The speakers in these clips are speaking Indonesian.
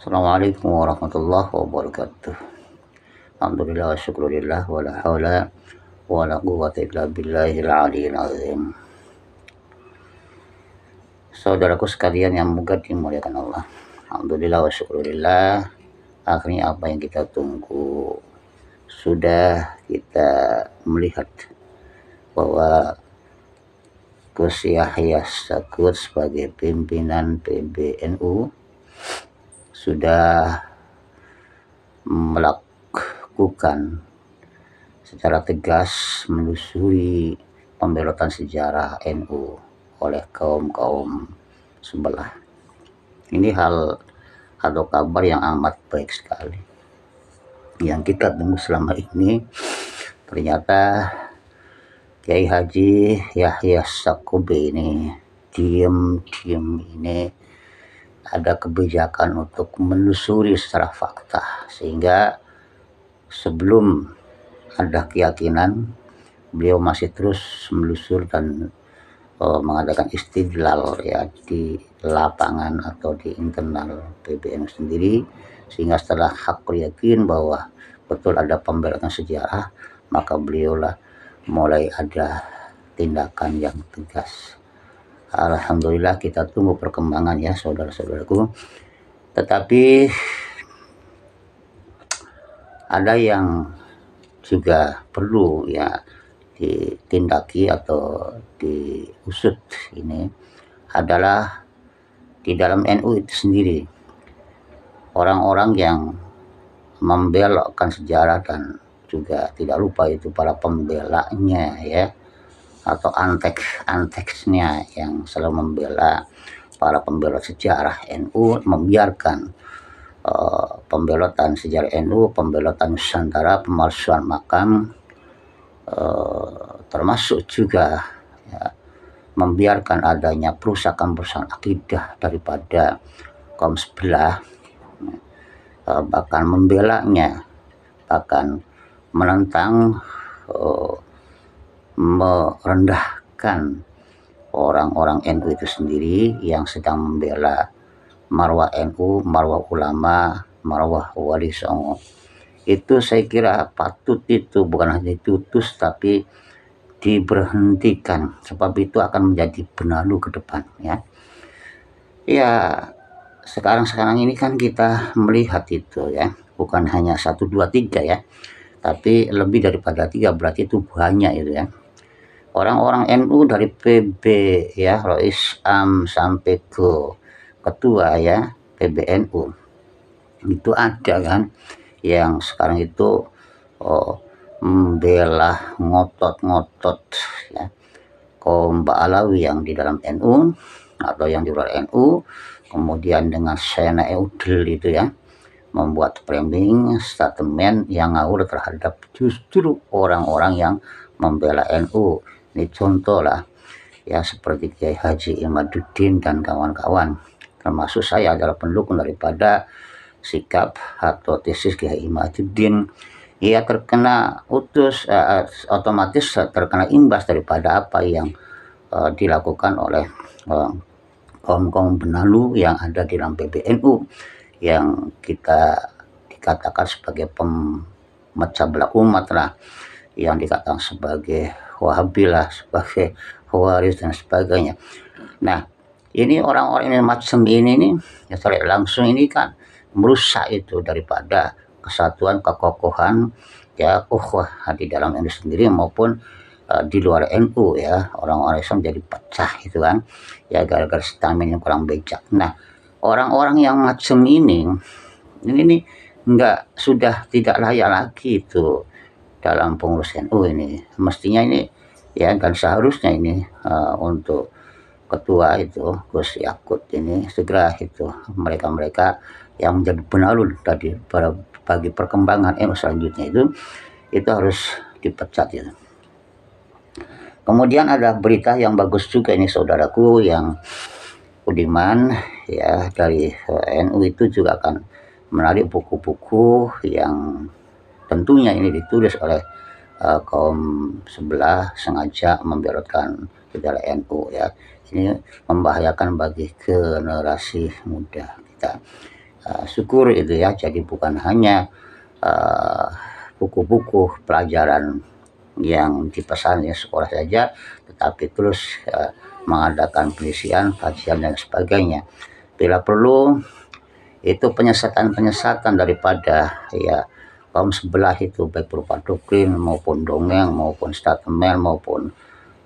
Assalamualaikum warahmatullahi wabarakatuh. Alhamdulillah syukurillah hawla wa wala quwwata illa billahil aliyil azim. Saudaraku sekalian yang moga dimuliakan Allah. Alhamdulillah wa syukurillah akhirnya apa yang kita tunggu sudah kita melihat bahwa Gus Yahya sebagai pimpinan PBNU sudah melakukan secara tegas menelusuri pembelotan sejarah NU oleh kaum-kaum sebelah. Ini hal atau kabar yang amat baik sekali. Yang kita tunggu selama ini ternyata Kiai Haji Yahya Sakube ini diam-diam ini ada kebijakan untuk menelusuri secara fakta sehingga sebelum ada keyakinan beliau masih terus melusur dan uh, mengadakan istidlal ya di lapangan atau di internal PBNU sendiri sehingga setelah hak yakin bahwa betul ada pembelakan sejarah maka beliaulah mulai ada tindakan yang tegas Alhamdulillah kita tunggu perkembangan ya saudara-saudaraku tetapi ada yang juga perlu ya ditindaki atau diusut ini adalah di dalam NU itu sendiri orang-orang yang membelokkan sejarah dan juga tidak lupa itu para pembelanya ya atau antek-anteksnya yang selalu membela para pembelot sejarah NU membiarkan uh, pembelotan sejarah NU, pembelotan Nusantara, pemalsuan makam, uh, termasuk juga ya, membiarkan adanya perusakan-perusakan akidah daripada kaum sebelah, uh, bahkan membelanya, bahkan menentang uh, merendahkan orang-orang NU itu sendiri yang sedang membela marwah NU, marwah ulama, marwah wali songo. Itu saya kira patut itu bukan hanya ditutus tapi diberhentikan sebab itu akan menjadi benalu ke depan ya. Ya sekarang-sekarang ini kan kita melihat itu ya bukan hanya satu dua tiga ya tapi lebih daripada tiga berarti itu banyak itu ya orang-orang NU dari PB ya Rois Am sampai ke ketua ya PBNU itu ada kan yang sekarang itu oh, membela ngotot-ngotot ya kaum Alawi yang di dalam NU atau yang di luar NU kemudian dengan Sena Eudel itu ya membuat framing statement yang ngawur terhadap justru orang-orang yang membela NU ini contoh lah ya seperti Kiai Haji Imaduddin dan kawan-kawan termasuk saya adalah pendukung daripada sikap atau tesis Kiai Imaduddin ia terkena utus uh, otomatis terkena imbas daripada apa yang uh, dilakukan oleh eh, kaum kaum kaum benalu yang ada di dalam PBNU yang kita dikatakan sebagai pemecah belah umat lah yang dikatakan sebagai wahabilah sebagai waris dan sebagainya nah ini orang-orang yang macam ini nih yang terlihat langsung ini kan merusak itu daripada kesatuan kekokohan ya wah nah, di dalam NU sendiri maupun uh, di luar NU ya orang-orang Islam jadi pecah itu kan ya gara-gara stamina yang kurang bijak nah orang-orang yang macam ini ini nih nggak sudah tidak layak lagi itu dalam pengurus NU ini mestinya ini ya kan seharusnya ini uh, untuk ketua itu Gus Yakut ini segera itu mereka-mereka yang menjadi penalun tadi pada bagi perkembangan NU selanjutnya itu itu harus dipecat itu. Ya. Kemudian ada berita yang bagus juga ini saudaraku yang udiman ya dari eh, NU itu juga akan menarik buku-buku yang Tentunya ini ditulis oleh uh, kaum sebelah sengaja membiarkan segala NU ya. Ini membahayakan bagi generasi muda kita. Uh, syukur itu ya. Jadi bukan hanya eh, buku-buku uh, pelajaran yang dipesan ya sekolah saja, tetapi terus uh, mengadakan penelitian, kajian dan sebagainya. Bila perlu itu penyesatan-penyesatan daripada ya kaum sebelah itu baik berupa doktrin maupun dongeng maupun statement maupun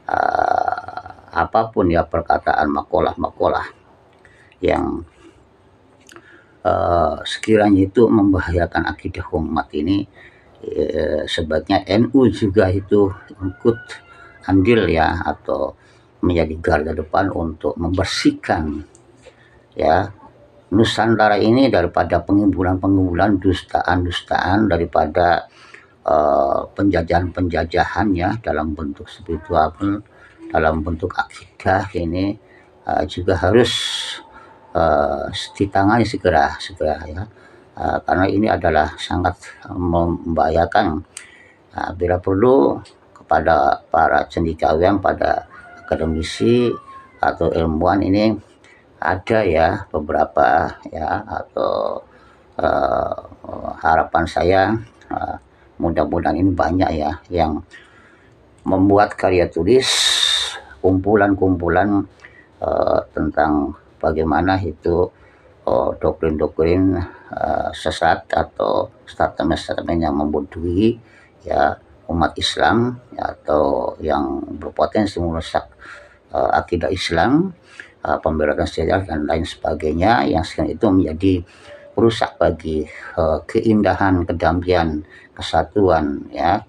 uh, apapun ya perkataan makolah-makolah yang uh, sekiranya itu membahayakan akidah umat ini uh, sebaiknya NU juga itu ikut andil ya atau menjadi garda depan untuk membersihkan ya Nusantara ini daripada pengimbulan-pengimbulan dustaan-dustaan daripada uh, penjajahan-penjajahan ya dalam bentuk spiritual dalam bentuk akidah ini uh, juga harus uh, eh, ditangani segera segera ya uh, karena ini adalah sangat membahayakan uh, bila perlu kepada para cendekiawan pada akademisi atau ilmuwan ini ada ya beberapa ya atau uh, harapan saya uh, mudah-mudahan ini banyak ya yang membuat karya tulis kumpulan-kumpulan uh, tentang bagaimana itu doktrin-doktrin uh, sesat atau statement-statement yang membodohi ya umat Islam atau yang berpotensi merusak uh, akidah Islam uh, eh, sejarah dan lain sebagainya yang sekarang itu menjadi rusak bagi uh, keindahan kedamaian kesatuan ya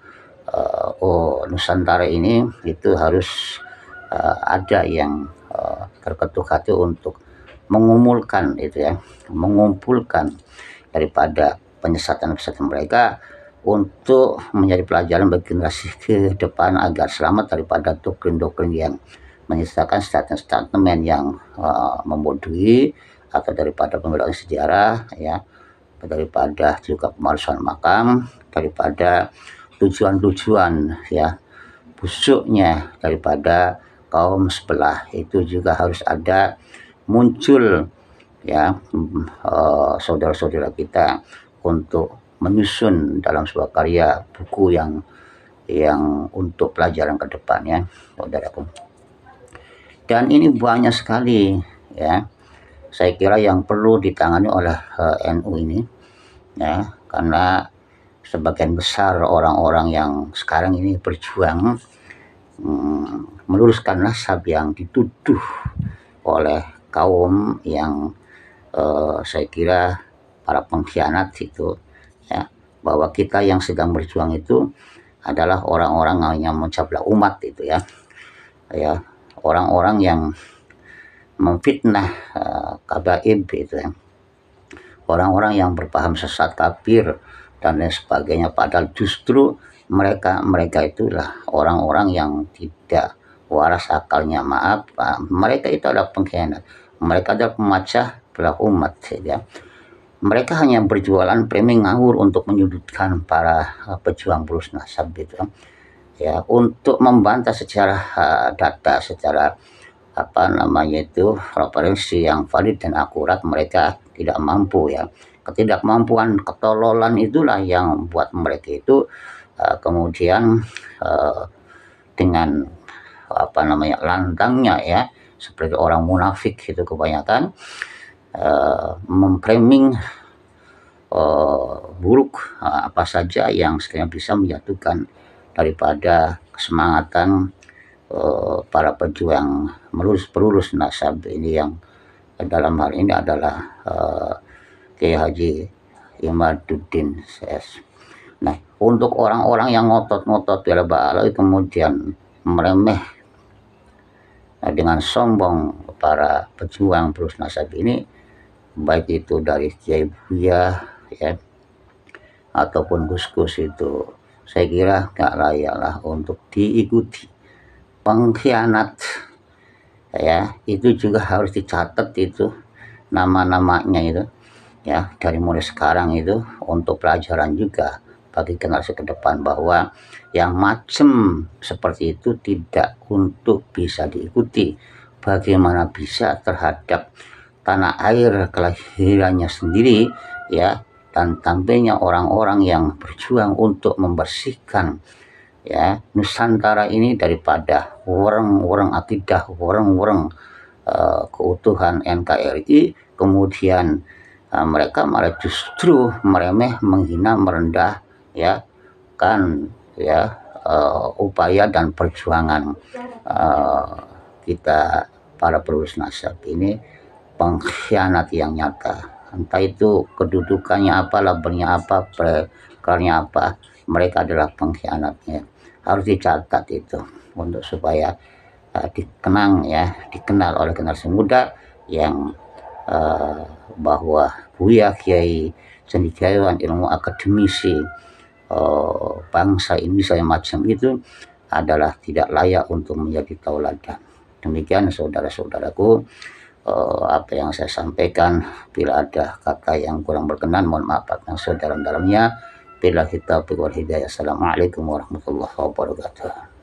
uh, oh Nusantara ini itu harus uh, ada yang uh, terketuk hati untuk mengumpulkan itu ya mengumpulkan daripada penyesatan-penyesatan mereka untuk menjadi pelajaran bagi generasi ke depan agar selamat daripada doktrin-doktrin yang menyisakan statement-statement yang uh, eh, membodohi atau daripada pembelaan sejarah ya daripada juga pemalsuan makam daripada tujuan-tujuan ya busuknya daripada kaum sebelah itu juga harus ada muncul ya eh, saudara-saudara uh, kita untuk menyusun dalam sebuah karya buku yang yang untuk pelajaran ke depannya saudaraku dan ini banyak sekali ya saya kira yang perlu ditangani oleh uh, eh, NU ini ya karena sebagian besar orang-orang yang sekarang ini berjuang mm, meluruskan nasab yang dituduh oleh kaum yang uh, saya kira para pengkhianat itu ya bahwa kita yang sedang berjuang itu adalah orang-orang yang mencabla umat itu ya ya orang-orang yang memfitnah uh, kabaib itu ya orang-orang yang berpaham sesat kafir dan lain sebagainya padahal justru mereka mereka itulah orang-orang yang tidak waras akalnya maaf mereka itu adalah pengkhianat mereka adalah pemacah belah umat gitu ya mereka hanya berjualan premi ngawur untuk menyudutkan para eh, pejuang bulus nasab gitu ya ya untuk membantah secara uh, eh, data secara apa namanya itu referensi yang valid dan akurat mereka tidak mampu ya ketidakmampuan ketololan itulah yang membuat mereka itu uh, kemudian uh, dengan apa namanya lantangnya ya seperti orang munafik itu kebanyakan uh, memframing uh, buruk uh, apa saja yang sekiranya bisa menjatuhkan daripada kesemangatan uh, eh, para pejuang melurus pelurus nasab ini yang dalam hal ini adalah uh, Kiai Haji Imaduddin CS. Nah, untuk orang-orang yang ngotot-ngotot bila itu kemudian meremeh nah, dengan sombong para pejuang perurus nasab ini baik itu dari Kiai Buya ya ataupun Gus Gus itu saya kira layak lah untuk diikuti pengkhianat ya itu juga harus dicatat itu nama-namanya itu ya dari mulai sekarang itu untuk pelajaran juga bagi generasi ke depan bahwa yang macam seperti itu tidak untuk bisa diikuti bagaimana bisa terhadap tanah air kelahirannya sendiri ya dan tampilnya orang-orang yang berjuang untuk membersihkan ya Nusantara ini daripada wereng-wereng akidah, wereng-wereng uh, eh, keutuhan NKRI, kemudian uh, mereka malah justru meremeh, menghina, merendah ya kan ya uh, upaya dan perjuangan uh, kita para perus nasab ini pengkhianat yang nyata entah itu kedudukannya apa labelnya apa perkaranya apa mereka adalah pengkhianatnya harus dicatat itu untuk supaya uh, dikenang ya dikenal oleh generasi muda yang uh, bahwa Buya Kiai Cendikiawan ilmu akademisi uh, bangsa ini saya macam itu adalah tidak layak untuk menjadi tauladan demikian saudara-saudaraku uh, apa yang saya sampaikan bila ada kata yang kurang berkenan mohon maaf atas saudara dalamnya bila kita pikir hidayah assalamualaikum warahmatullahi wabarakatuh